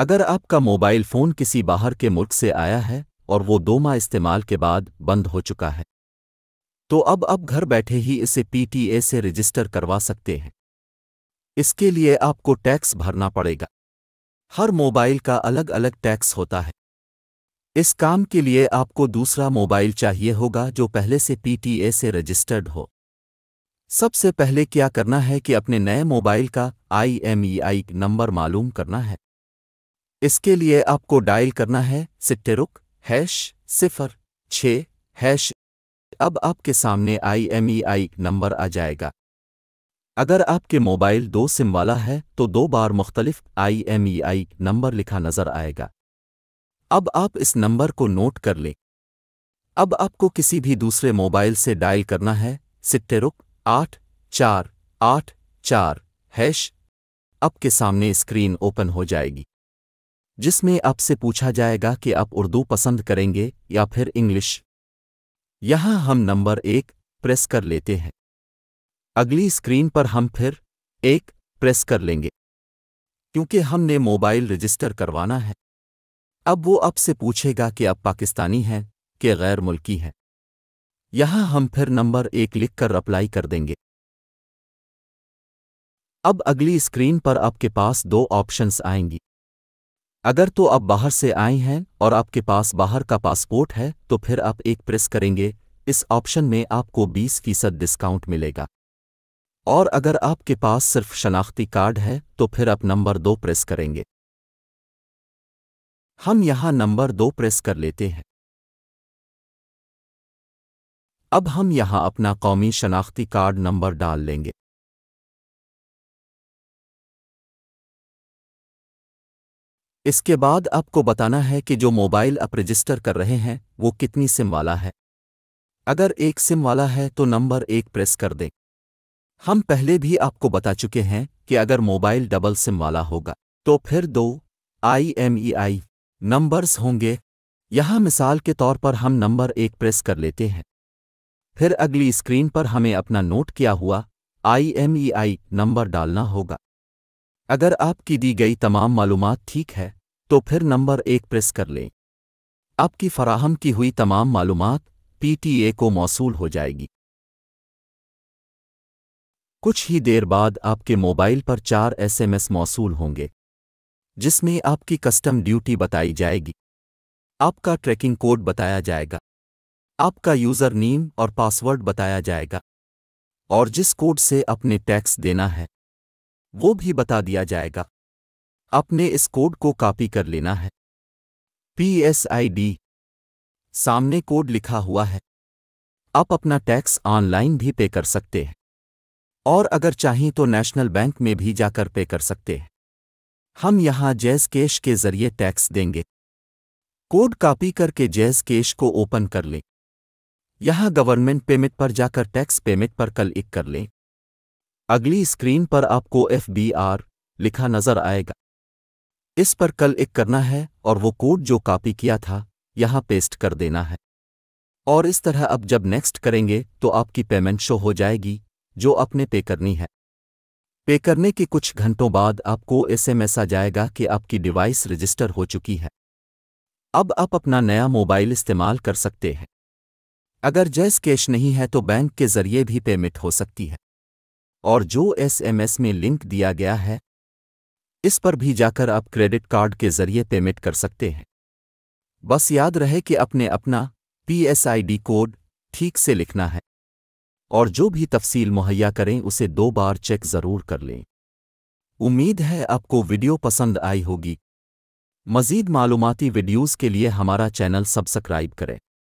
अगर आपका mobile phone किसी बाहर के मुल्क से आया है और वो दो माह इस्तेमाल के बाद बंद हो चुका है तो अब आप घर बैठे ही इसे पीटीए से रजिस्टर करवा सकते हैं इसके लिए आपको टैक्स भरना पड़ेगा हर मोबाइल का अलग अलग टैक्स होता है इस काम के लिए आपको दूसरा मोबाइल चाहिए होगा जो पहले से पीटीए से रजिस्टर्ड हो सबसे पहले क्या करना है कि अपने नए मोबाइल का आईएमईआई नंबर e मालूम करना है इसके लिए आपको डायल करना है सिट्टेरुक हैश सिफर छ हैश अब आपके सामने आईएमईआई e नंबर आ जाएगा अगर आपके मोबाइल दो सिम वाला है तो दो बार मुख्तलिफ आईएमईआई e नंबर लिखा नजर आएगा अब आप इस नंबर को नोट कर लें अब आपको किसी भी दूसरे मोबाइल से डायल करना है सिट्टेरुक आठ चार आठ चार हैश आपके सामने स्क्रीन ओपन हो जाएगी जिसमें आपसे पूछा जाएगा कि आप उर्दू पसंद करेंगे या फिर इंग्लिश यहां हम नंबर एक प्रेस कर लेते हैं अगली स्क्रीन पर हम फिर एक प्रेस कर लेंगे क्योंकि हमने मोबाइल रजिस्टर करवाना है अब वो आपसे पूछेगा कि आप पाकिस्तानी हैं कि गैर मुल्की हैं यहां हम फिर नंबर एक लिख कर अप्लाई कर देंगे अब अगली स्क्रीन पर आपके पास दो ऑप्शंस आएंगी अगर तो आप बाहर से आए हैं और आपके पास बाहर का पासपोर्ट है तो फिर आप एक प्रेस करेंगे इस ऑप्शन में आपको 20 फीसद डिस्काउंट मिलेगा और अगर आपके पास सिर्फ शनाख्ती कार्ड है तो फिर आप नंबर दो प्रेस करेंगे हम यहां नंबर दो प्रेस कर लेते हैं अब हम यहां अपना कौमी शनाख्ती कार्ड नंबर डाल लेंगे इसके बाद आपको बताना है कि जो मोबाइल आप रजिस्टर कर रहे हैं वो कितनी सिम वाला है अगर एक सिम वाला है तो नंबर एक प्रेस कर दें हम पहले भी आपको बता चुके हैं कि अगर मोबाइल डबल सिम वाला होगा तो फिर दो I M E I numbers होंगे यहाँ मिसाल के तौर पर हम नंबर एक प्रेस कर लेते हैं फिर अगली स्क्रीन पर हमें अपना नोट किया हुआ I M E I number डालना होगा अगर आपकी दी गई तमाम मालूम ठीक है तो फिर नंबर एक प्रेस कर लें आपकी फराहम की हुई तमाम मालूम पीटीए को मौसू हो जाएगी कुछ ही देर बाद आपके मोबाइल पर चार एसएमएस मौसूल होंगे जिसमें आपकी कस्टम ड्यूटी बताई जाएगी आपका ट्रैकिंग कोड बताया जाएगा आपका यूज़र नेम और पासवर्ड बताया जाएगा और जिस कोड से अपने टैक्स देना है वो भी बता दिया जाएगा आपने इस कोड को कॉपी कर लेना है पी सामने कोड लिखा हुआ है आप अपना टैक्स ऑनलाइन भी पे कर सकते हैं और अगर चाहें तो नेशनल बैंक में भी जाकर पे कर सकते हैं हम यहां जैज कैश के जरिए टैक्स देंगे कोड कॉपी करके जैज कैश को ओपन कर लें यहां गवर्नमेंट पेमेंट पर जाकर टैक्स पेमेंट पर कल एक कर लें अगली स्क्रीन पर आपको एफ बी आर लिखा नजर आएगा इस पर कल एक करना है और वो कोड जो कॉपी किया था यहां पेस्ट कर देना है और इस तरह अब जब नेक्स्ट करेंगे तो आपकी पेमेंट शो हो जाएगी जो आपने पे करनी है पे करने के कुछ घंटों बाद आपको एसएमएस आ जाएगा कि आपकी डिवाइस रजिस्टर हो चुकी है अब आप अपना नया मोबाइल इस्तेमाल कर सकते हैं अगर जैस कैश नहीं है तो बैंक के जरिए भी पेमेंट हो सकती है और जो एसएमएस में लिंक दिया गया है इस पर भी जाकर आप क्रेडिट कार्ड के जरिए पेमेंट कर सकते हैं बस याद रहे कि अपने अपना पीएसआईडी कोड ठीक से लिखना है और जो भी तफसील मुहैया करें उसे दो बार चेक ज़रूर कर लें उम्मीद है आपको वीडियो पसंद आई होगी मजीद मालूमती वीडियोज़ के लिए हमारा चैनल सब्सक्राइब करें